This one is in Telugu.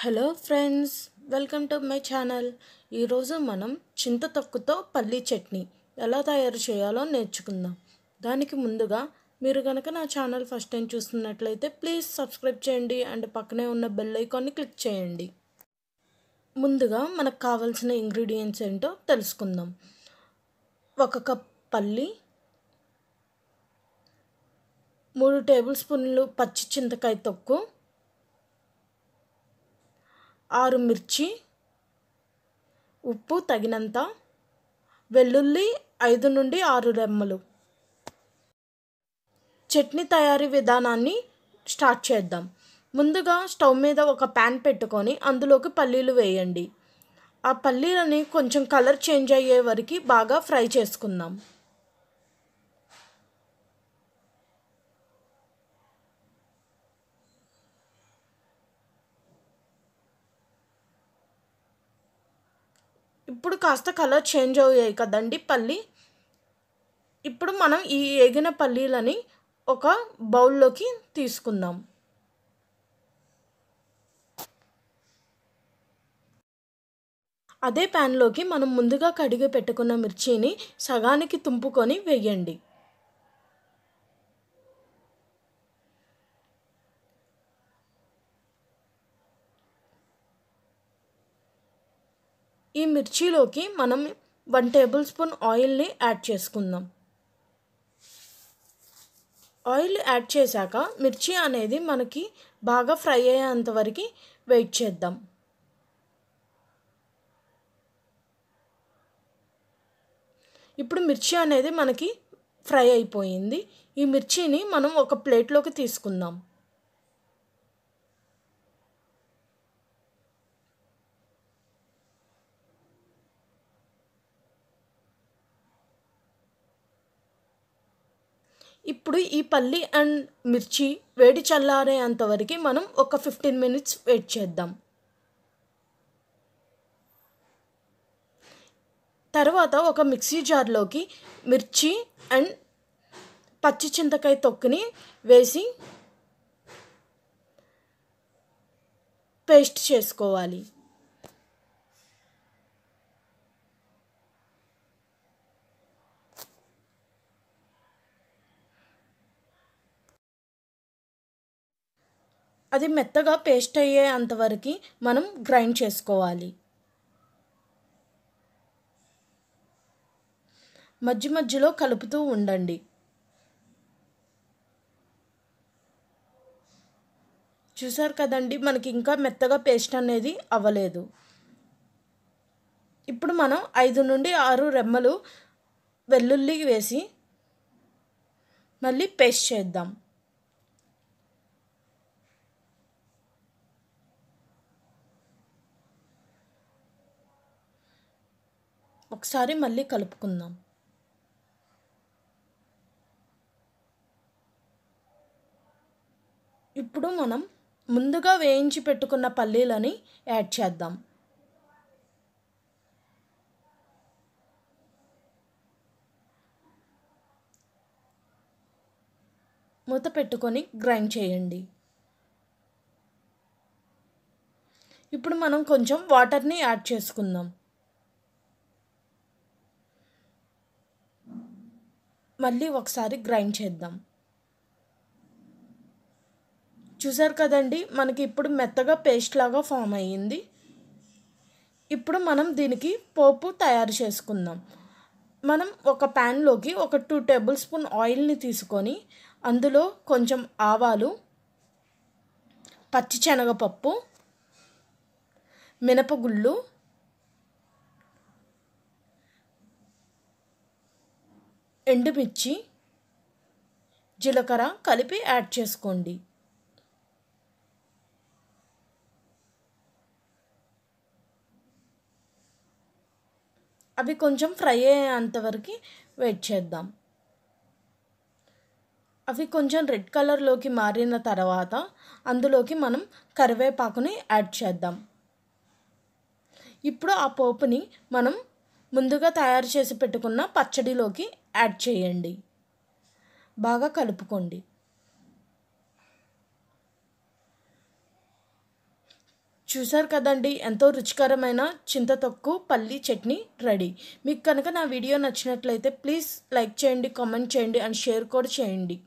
hello friends welcome to my channel ఈరోజు మనం చింతతొక్కుతో పల్లీ చట్నీ ఎలా తయారు చేయాలో నేర్చుకుందాం దానికి ముందుగా మీరు కనుక నా ఛానల్ ఫస్ట్ టైం చూస్తున్నట్లయితే ప్లీజ్ సబ్స్క్రైబ్ చేయండి అండ్ పక్కనే ఉన్న బెల్ ఐకాన్ని క్లిక్ చేయండి ముందుగా మనకు కావాల్సిన ఇంగ్రీడియంట్స్ ఏంటో తెలుసుకుందాం ఒక కప్ పల్లి మూడు టేబుల్ స్పూన్లు పచ్చి చింతకాయ తొక్కు ఆరు మిర్చి ఉప్పు తగినంత వెల్లుల్లి ఐదు నుండి ఆరు రెమ్మలు చట్నీ తయారీ విధానాన్ని స్టార్ట్ చేద్దాం ముందుగా స్టవ్ మీద ఒక ప్యాన్ పెట్టుకొని అందులోకి పల్లీలు వేయండి ఆ పల్లీలని కొంచెం కలర్ చేంజ్ అయ్యే వరకు బాగా ఫ్రై చేసుకుందాం ఇప్పుడు కాస్త కలర్ చేంజ్ అయ్యాయి కదండి పల్లి ఇప్పుడు మనం ఈ ఏగిన పల్లీలని ఒక బౌల్లోకి తీసుకుందాం అదే ప్యాన్లోకి మనం ముందుగా కడిగి పెట్టుకున్న మిర్చిని సగానికి తుంపుకొని వేయండి ఈ మిర్చిలోకి మనం వన్ టేబుల్ స్పూన్ ఆయిల్ని యాడ్ చేసుకుందాం ఆయిల్ యాడ్ చేశాక మిర్చి అనేది మనకి బాగా ఫ్రై అయ్యేంత వరకు వెయిట్ చేద్దాం ఇప్పుడు మిర్చి అనేది మనకి ఫ్రై అయిపోయింది ఈ మిర్చిని మనం ఒక ప్లేట్లోకి తీసుకుందాం ఇప్పుడు ఈ పల్లి అండ్ మిర్చి వేడి చల్లారే అంతవరకు మనం ఒక ఫిఫ్టీన్ మినిట్స్ వెయిట్ చేద్దాం తర్వాత ఒక మిక్సీ జార్లోకి మిర్చి అండ్ పచ్చి చింతకాయ తొక్కుని వేసి పేస్ట్ చేసుకోవాలి అది మెత్తగా పేస్ట్ అయ్యే అంతవరకు మనం గ్రైండ్ చేసుకోవాలి మధ్య మధ్యలో కలుపుతూ ఉండండి చూసారు కదండి మనకి ఇంకా మెత్తగా పేస్ట్ అనేది అవ్వలేదు ఇప్పుడు మనం ఐదు నుండి ఆరు రెమ్మలు వెల్లుల్లి వేసి మళ్ళీ పేస్ట్ చేద్దాం ఒకసారి మళ్ళీ కలుపుకుందాం ఇప్పుడు మనం ముందుగా వేయించి పెట్టుకున్న పల్లీలని యాడ్ చేద్దాం మూత పెట్టుకొని గ్రైండ్ చేయండి ఇప్పుడు మనం కొంచెం వాటర్ని యాడ్ చేసుకుందాం మళ్ళీ ఒకసారి గ్రైండ్ చేద్దాం చూసారు కదండి మనకి ఇప్పుడు మెత్తగా పేస్ట్ లాగా ఫామ్ అయ్యింది ఇప్పుడు మనం దీనికి పోపు తయారు చేసుకుందాం మనం ఒక ప్యాన్లోకి ఒక టూ టేబుల్ స్పూన్ ఆయిల్ని తీసుకొని అందులో కొంచెం ఆవాలు పచ్చిశనగపప్పు మినపగుళ్ళు ఎండుమిర్చి జీలకర్ర కలిపి యాడ్ చేసుకోండి అవి కొంచెం ఫ్రై అయ్యేంతవరకు వెయిట్ చేద్దాం అవి కొంచెం రెడ్ కలర్లోకి మారిన తర్వాత అందులోకి మనం కరివేపాకుని యాడ్ చేద్దాం ఇప్పుడు ఆ పోపుని మనం ముందుగా తయారు చేసి పెట్టుకున్న పచ్చడిలోకి యాడ్ చేయండి బాగా కలుపుకోండి చూసారు కదండి ఎంతో రుచికరమైన చింతతొక్కు పల్లి చట్నీ రెడీ మీకు కనుక నా వీడియో నచ్చినట్లయితే ప్లీజ్ లైక్ చేయండి కామెంట్ చేయండి అండ్ షేర్ కూడా చేయండి